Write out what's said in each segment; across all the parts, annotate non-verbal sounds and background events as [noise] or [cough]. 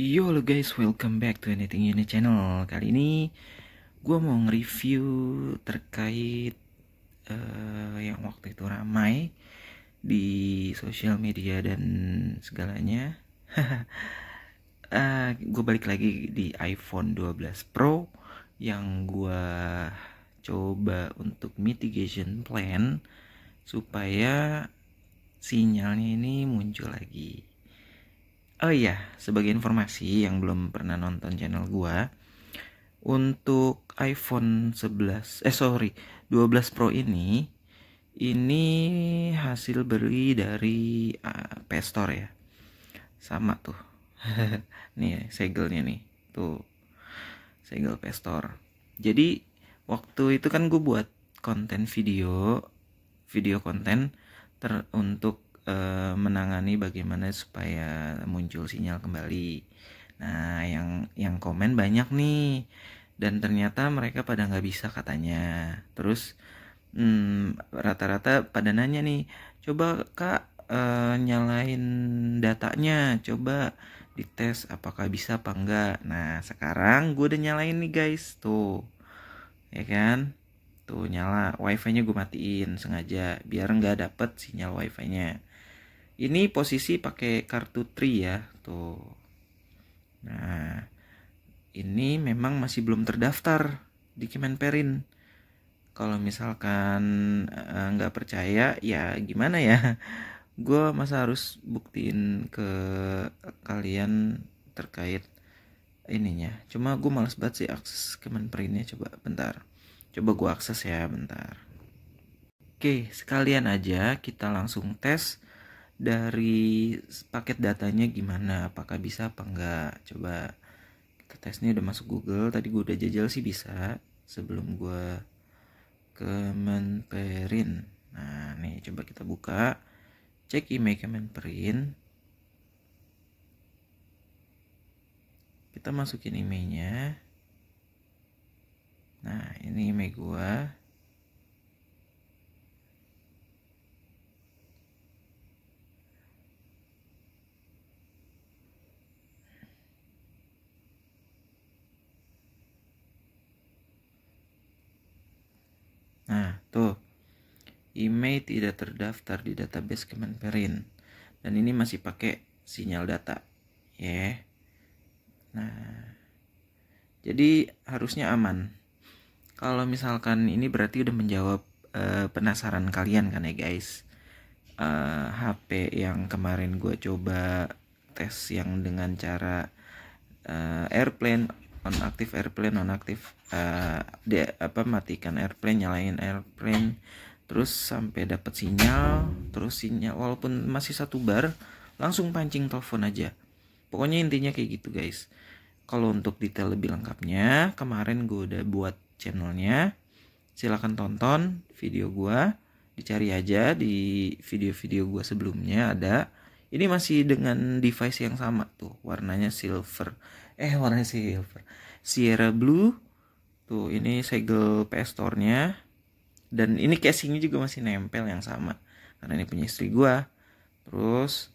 Yo lo guys, welcome back to Anything Unit Channel Kali ini gue mau nge-review terkait uh, yang waktu itu ramai di sosial media dan segalanya uh, [laughs] eh, Gue balik lagi di iPhone 12 Pro yang gue coba untuk mitigation plan supaya sinyalnya ini muncul lagi oh iya sebagai informasi yang belum pernah nonton channel gua untuk iPhone 11 eh sorry 12 Pro ini ini hasil beli dari uh, Store ya sama tuh [laughs] nih segelnya nih tuh segel PS Store jadi waktu itu kan gue buat konten video video konten ter untuk Eh, menangani bagaimana supaya muncul sinyal kembali. Nah, yang yang komen banyak nih dan ternyata mereka pada nggak bisa katanya. Terus hmm, rata-rata hmm, pada nanya nih, coba kak e, nyalain datanya, coba dites apakah bisa apa enggak. Nah, sekarang gue udah nyalain nih guys, tuh. Ya kan? Tuh nyala, wifi-nya gue matiin sengaja biar nggak dapet sinyal wifi-nya ini posisi pakai kartu tri ya tuh nah ini memang masih belum terdaftar di Kemenperin kalau misalkan eh, nggak uh, percaya ya gimana ya [laughs] gue masa harus buktiin ke kalian terkait ininya cuma gue males banget sih akses Kemenperinnya coba bentar coba gue akses ya bentar oke sekalian aja kita langsung tes dari paket datanya gimana apakah bisa apa enggak coba kita tes nih udah masuk Google tadi gue udah jajal sih bisa sebelum gue Kemenperin nah nih coba kita buka cek email Kemenperin kita masukin emailnya nah ini email gue IMEI tidak terdaftar di database Kemenperin dan ini masih pakai sinyal data ya yeah. nah jadi harusnya aman kalau misalkan ini berarti udah menjawab uh, penasaran kalian kan ya guys uh, eh, HP yang kemarin gue coba tes yang dengan cara uh, airplane on active airplane on active uh, dia apa matikan airplane nyalain airplane terus sampai dapat sinyal terus sinyal walaupun masih satu bar langsung pancing telepon aja pokoknya intinya kayak gitu guys kalau untuk detail lebih lengkapnya kemarin gue udah buat channelnya silahkan tonton video gue dicari aja di video-video gue sebelumnya ada ini masih dengan device yang sama tuh warnanya silver eh warnanya silver Sierra Blue tuh ini segel PS Store-nya dan ini casingnya juga masih nempel yang sama karena ini punya istri gue terus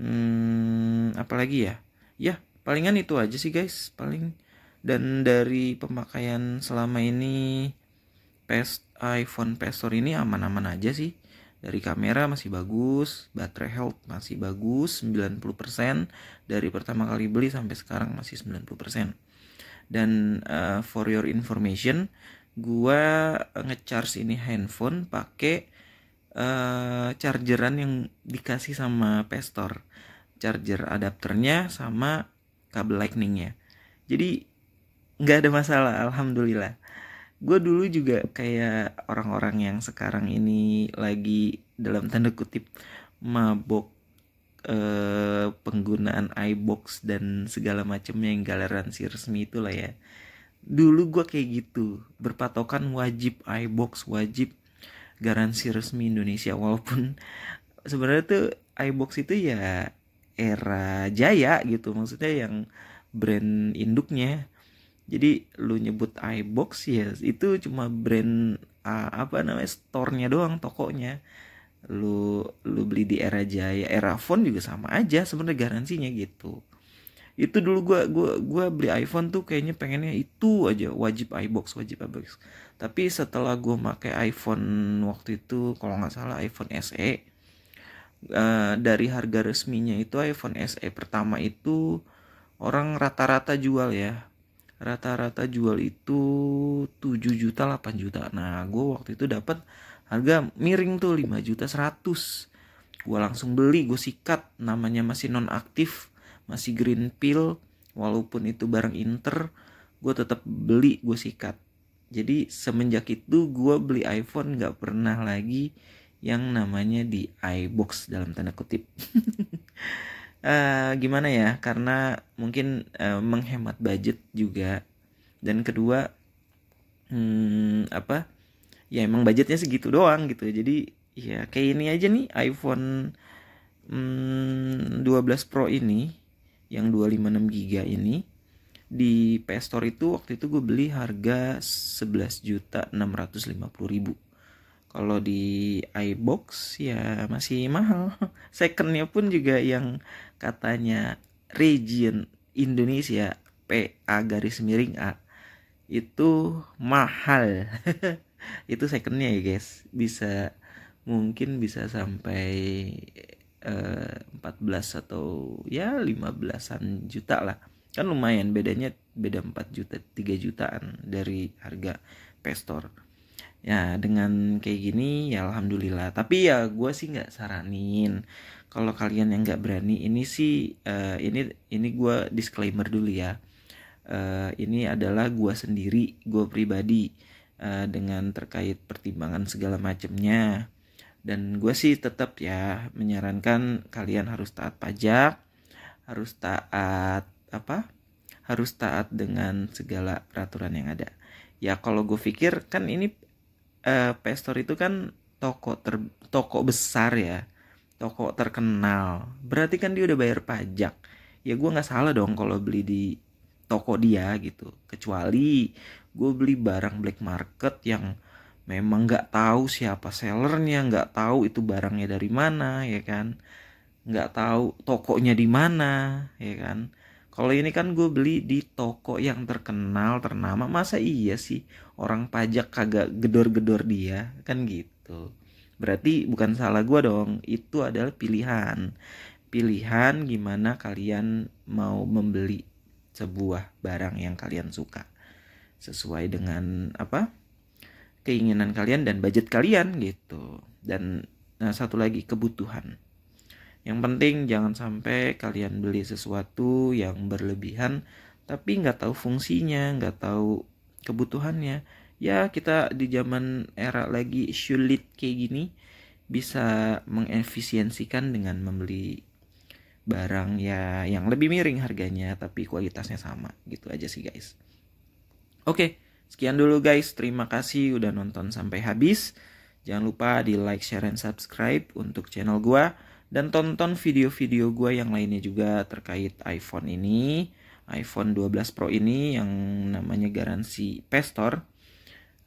hmm, apalagi ya ya palingan itu aja sih guys paling dan dari pemakaian selama ini PS iPhone Pastor ini aman-aman aja sih dari kamera masih bagus, baterai health masih bagus 90% dari pertama kali beli sampai sekarang masih 90%. Dan uh, for your information, gua eh, ngecharge ini handphone pakai uh, eh, chargeran yang dikasih sama Pestor charger adapternya sama kabel lightningnya jadi nggak ada masalah alhamdulillah gue dulu juga kayak orang-orang yang sekarang ini lagi dalam tanda kutip mabok eh, penggunaan iBox dan segala macamnya yang si resmi itulah ya dulu gue kayak gitu berpatokan wajib iBox wajib garansi resmi Indonesia walaupun [laughs] sebenarnya tuh iBox itu ya era jaya gitu maksudnya yang brand induknya jadi lu nyebut iBox ya itu cuma brand uh, apa namanya store-nya doang tokonya lu lu beli di era jaya era phone juga sama aja sebenarnya garansinya gitu itu dulu gue gua gua beli iPhone tuh kayaknya pengennya itu aja wajib iBox wajib iBox tapi setelah gue pakai iPhone waktu itu kalau nggak salah iPhone SE uh, eh, dari harga resminya itu iPhone SE pertama itu orang rata-rata jual ya rata-rata jual itu 7 juta 8 juta nah gue waktu itu dapat harga miring tuh 5 juta 100 gue langsung beli gue sikat namanya masih non aktif masih green pill walaupun itu barang inter gue tetap beli gue sikat jadi semenjak itu gue beli iPhone nggak pernah lagi yang namanya di iBox dalam tanda kutip uh, [laughs] gimana ya karena mungkin uh, menghemat budget juga dan kedua hmm, apa ya emang budgetnya segitu doang gitu jadi ya kayak ini aja nih iPhone hmm, 12 Pro ini yang 256 giga ini di PS Store itu waktu itu gue beli harga 11.650.000. ribu kalau di iBox ya masih mahal [laughs] secondnya pun juga yang katanya region Indonesia PA garis miring A itu mahal [laughs] itu secondnya ya guys bisa mungkin bisa sampai 14 eh, atau ya 15-an juta lah. Kan lumayan bedanya beda 4 juta 3 jutaan dari harga Pestor. Ya dengan kayak gini ya alhamdulillah. Tapi ya gue sih nggak saranin kalau kalian yang nggak berani ini sih uh, ini ini gue disclaimer dulu ya. Uh, ini adalah gue sendiri gue pribadi uh, dengan terkait pertimbangan segala macamnya dan gue sih tetap ya menyarankan kalian harus taat pajak harus taat apa harus taat dengan segala peraturan yang ada ya kalau gue pikir kan ini uh, eh, pastor itu kan toko ter toko besar ya toko terkenal berarti kan dia udah bayar pajak ya gue nggak salah dong kalau beli di toko dia gitu kecuali gue beli barang black market yang memang nggak tahu siapa sellernya nggak tahu itu barangnya dari mana ya kan nggak tahu tokonya di mana ya kan kalau ini kan gue beli di toko yang terkenal ternama masa iya sih orang pajak kagak gedor-gedor dia kan gitu berarti bukan salah gue dong itu adalah pilihan pilihan gimana kalian mau membeli sebuah barang yang kalian suka sesuai dengan apa keinginan kalian dan budget kalian gitu. Dan nah, satu lagi kebutuhan. Yang penting jangan sampai kalian beli sesuatu yang berlebihan tapi nggak tahu fungsinya, nggak tahu kebutuhannya. Ya kita di zaman era lagi sulit kayak gini bisa mengefisiensikan dengan membeli barang ya yang lebih miring harganya tapi kualitasnya sama gitu aja sih guys. Oke, okay, Sekian dulu guys, terima kasih udah nonton sampai habis. Jangan lupa di like, share, dan subscribe untuk channel gua dan tonton video-video gua yang lainnya juga terkait iPhone ini, iPhone 12 Pro ini yang namanya garansi Pestor.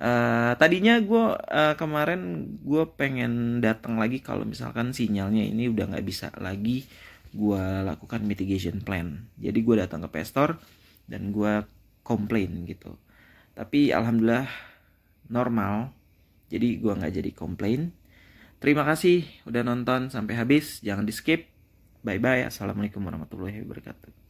Uh, eh, tadinya gue uh, kemarin gue pengen datang lagi kalau misalkan sinyalnya ini udah nggak bisa lagi gue lakukan mitigation plan jadi gue datang ke Pestor dan gue komplain gitu tapi alhamdulillah normal jadi gua nggak jadi komplain terima kasih udah nonton sampai habis jangan di skip bye bye assalamualaikum warahmatullahi wabarakatuh